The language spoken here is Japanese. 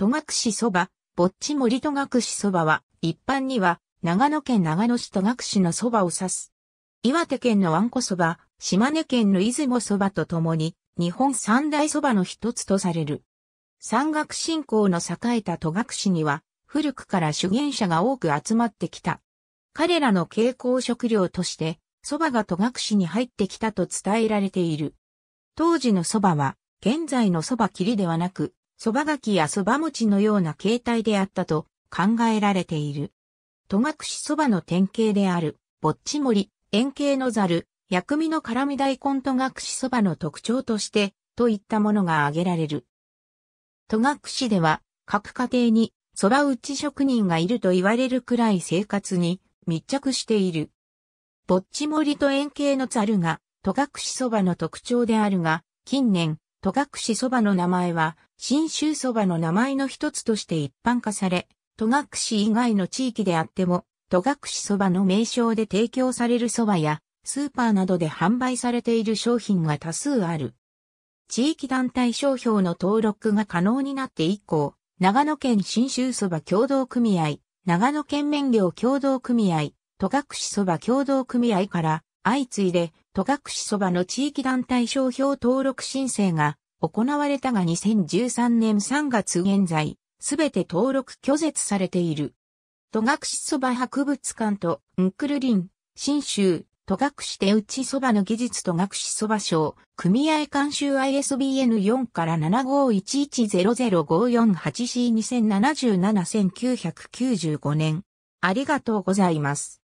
戸隠そば、ぼっち森戸隠そばは、一般には、長野県長野市戸隠のそばを指す。岩手県のわんこそば、島根県の出雲そばとともに、日本三大そばの一つとされる。山岳信仰の栄えた戸隠には、古くから修験者が多く集まってきた。彼らの傾向食料として、蕎麦が戸隠に入ってきたと伝えられている。当時の蕎麦は、現在の蕎麦切りではなく、蕎麦柿や蕎麦餅のような形態であったと考えられている。戸隠蕎麦の典型である、ぼっち盛り、円形のざる、薬味の辛味大根戸隠蕎麦の特徴として、といったものが挙げられる。戸隠では、各家庭に蕎麦打ち職人がいると言われるくらい生活に密着している。ぼっち盛りと円形のざるが、戸隠蕎麦の特徴であるが、近年、戸隠そばの名前は、新州そばの名前の一つとして一般化され、戸隠以外の地域であっても、戸隠そばの名称で提供されるそばや、スーパーなどで販売されている商品が多数ある。地域団体商標の登録が可能になって以降、長野県新州そば協同組合、長野県麺業協同組合、戸隠そば協同組合から、相次いで、戸隠そばの地域団体商標登録申請が行われたが2013年3月現在、すべて登録拒絶されている。戸隠そば博物館と、ンクルリン、新州、戸隠手打ちそばの技術戸隠そば賞、組合監修 ISBN4 から7 5 1 1 0 0 5 4 8 c 2 0 7 7 1 9 9 5年。ありがとうございます。